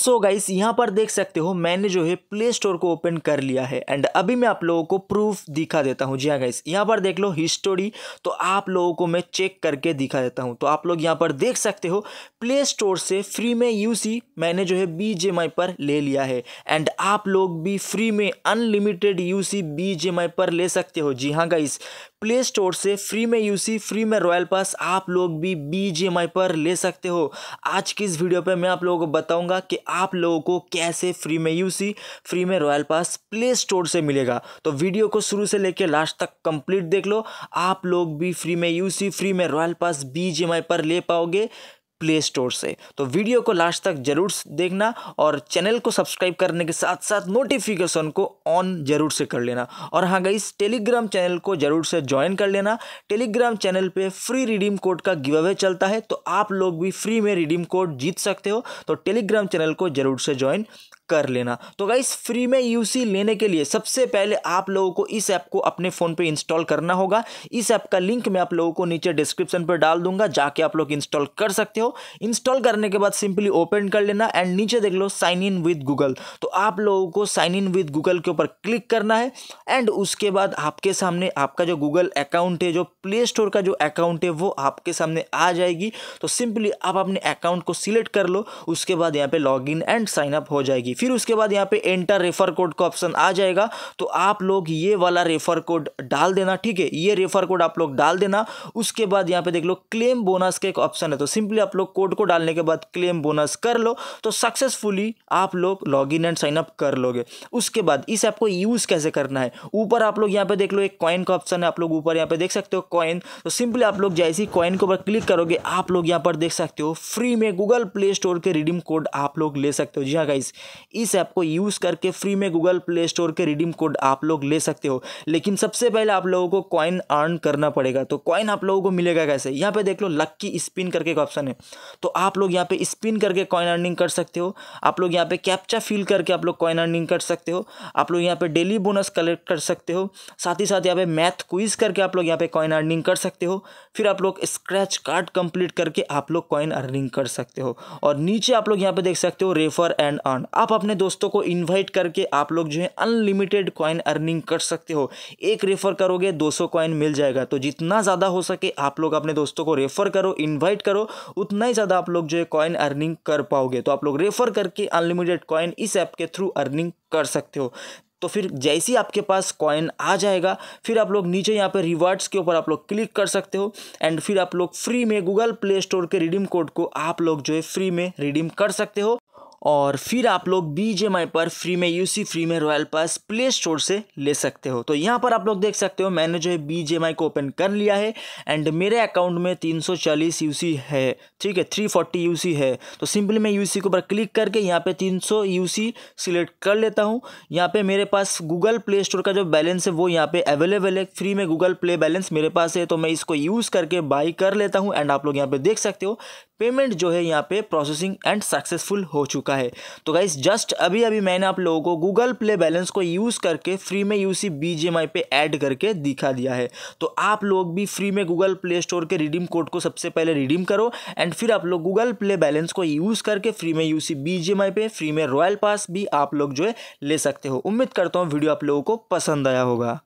so guys यहाँ पर देख सकते हो मैंने जो है प्ले स्टोर को ओपन कर लिया है एंड अभी मैं आप लोगों को प्रूफ दिखा देता हूँ जी हाँ गाइस यहाँ पर देख लो हिस्टोरी तो आप लोगों को मैं चेक करके दिखा देता हूँ तो आप लोग यहाँ पर देख सकते हो प्ले स्टोर से फ्री में यूसी मैंने जो है बी जे माई पर ले लिया है एंड आप लोग भी फ्री में अनलिमिटेड सी बी जे माई पर ले सकते हो जी हाँ गाइस प्ले स्टोर से फ्री में यूसी फ्री में रॉयल पास आप लोग भी बी जे माई पर ले सकते हो आज की इस वीडियो पर मैं आप लोगों को बताऊँगा कि आप लोगों को कैसे फ्री में यूसी फ्री में रॉयल पास प्ले स्टोर से मिलेगा तो वीडियो को शुरू से लेकर लास्ट तक कंप्लीट देख लो आप लोग भी फ्री में यूसी फ्री में रॉयल पास बी पर ले पाओगे प्ले स्टोर से तो वीडियो को लास्ट तक जरूर देखना और चैनल को सब्सक्राइब करने के साथ साथ नोटिफिकेशन को ऑन जरूर से कर लेना और हाँ गई टेलीग्राम चैनल को जरूर से ज्वाइन कर लेना टेलीग्राम चैनल पे फ्री रिडीम कोड का गिव अवे चलता है तो आप लोग भी फ्री में रिडीम कोड जीत सकते हो तो टेलीग्राम चैनल को जरूर से ज्वाइन कर लेना तो गाइस फ्री में यूसी लेने के लिए सबसे पहले आप लोगों को इस ऐप को अपने फ़ोन पे इंस्टॉल करना होगा इस ऐप का लिंक मैं आप लोगों को नीचे डिस्क्रिप्शन पर डाल दूंगा जाके आप लोग इंस्टॉल कर सकते हो इंस्टॉल करने के बाद सिंपली ओपन कर लेना एंड नीचे देख लो साइन इन विद गूगल तो आप लोगों को साइन इन विद गूगल के ऊपर क्लिक करना है एंड उसके बाद आपके सामने आपका जो गूगल अकाउंट है जो प्ले स्टोर का जो अकाउंट है वो आपके सामने आ जाएगी तो सिंपली आप अपने अकाउंट को सिलेक्ट कर लो उसके बाद यहाँ पे इन एंड साइन अप हो जाएगी फिर उसके बाद यहाँ पे एंटर रेफर कोड का ऑप्शन आ जाएगा तो आप लोग ये वाला रेफर कोड डाल देना ठीक है ये रेफर कोड आप लोग डाल देना उसके बाद यहाँ पे देख लो क्लेम बोनस का एक ऑप्शन है तो सिंपली आप लोग कोड को डालने के बाद क्लेम बोनस कर लो तो सक्सेसफुली आप लोग लॉग इन एंड साइनअप कर लोगे उसके बाद इस ऐप को यूज़ कैसे करना है ऊपर आप लोग यहाँ पे देख लो एक कॉइन का ऑप्शन है आप लोग ऊपर यहाँ पे देख सकते हो कॉइन तो सिंपली आप लोग जैसे ही कॉइन के ऊपर क्लिक करोगे आप लोग यहाँ पर देख सकते हो फ्री में गूगल प्ले स्टोर के रिडीम कोड आप लोग ले सकते हो जी हाँ गाइस इस ऐप को यूज़ करके फ्री में गूगल प्ले स्टोर के रिडीम कोड आप लोग ले सकते हो लेकिन सबसे पहले आप लोगों को कॉइन अर्न करना पड़ेगा तो कॉइन आप लोगों को मिलेगा कैसे यहाँ पे देख लो लक्की स्पिन करके एक ऑप्शन है तो आप लोग यहाँ पे स्पिन करके कॉइन अर्निंग कर सकते हो आप लोग यहाँ पे कैप्चा फिल करके आप लोग कॉइन अर्निंग कर सकते हो आप लोग यहाँ पे डेली बोनस कलेक्ट कर सकते हो साथ ही साथ यहाँ पे मैथ क्विज करके आप लोग यहाँ पे कॉइन अर्निंग कर सकते हो फिर आप लोग स्क्रैच कार्ड कंप्लीट करके आप लोग कॉइन अर्निंग कर सकते हो और नीचे आप लोग यहाँ पे देख सकते हो रेफर एंड अर्न आप अपने दोस्तों को इन्वाइट करके आप लोग जो है अनलिमिटेड कॉइन अर्निंग कर सकते हो एक रेफर करोगे 200 कॉइन मिल जाएगा तो जितना ज़्यादा हो सके आप लोग अपने दोस्तों को रेफर करो इन्वाइट करो उतना ही ज़्यादा आप लोग जो है कॉइन अर्निंग कर पाओगे तो आप लोग रेफर करके अनलिमिटेड कॉइन इस ऐप के थ्रू अर्निंग कर सकते हो तो फिर जैसे ही आपके पास कॉइन आ जाएगा फिर आप लोग नीचे यहाँ पे रिवार्ड्स के ऊपर आप लोग क्लिक कर सकते हो एंड फिर आप लोग फ्री में गूगल प्ले स्टोर के रिडीम कोड को आप लोग जो है फ्री में रिडीम कर सकते हो और फिर आप लोग बी जे माई पर फ्री में यू सी फ्री में रॉयल पास प्ले स्टोर से ले सकते हो तो यहाँ पर आप लोग देख सकते हो मैंने जो है बी जे माई को ओपन कर लिया है एंड मेरे अकाउंट में तीन सौ चालीस यू सी है ठीक है थ्री फोर्टी यू सी है तो सिंपली मैं यू सी के ऊपर क्लिक करके यहाँ पे तीन सौ यू सी सिलेक्ट कर लेता हूँ यहाँ पे मेरे पास गूगल प्ले स्टोर का जो बैलेंस है वो यहाँ पे अवेलेबल है फ्री में गूगल प्ले बैलेंस मेरे पास है तो मैं इसको यूज़ करके बाई कर लेता हूँ एंड आप लोग यहाँ पे देख सकते हो पेमेंट जो है यहाँ पे प्रोसेसिंग एंड सक्सेसफुल हो चुका है तो गाइज जस्ट अभी अभी मैंने आप लोगों को गूगल प्ले बैलेंस को यूज़ करके फ्री में U C B G M I पे ऐड करके दिखा दिया है तो आप लोग भी फ्री में गूगल प्ले स्टोर के रिडीम कोड को सबसे पहले रिडीम करो एंड फिर आप लोग गूगल प्ले बैलेंस को यूज़ करके फ्री में U C B G M I पे फ्री में रॉयल पास भी आप लोग जो है ले सकते हो उम्मीद करता हूँ वीडियो आप लोगों को पसंद आया होगा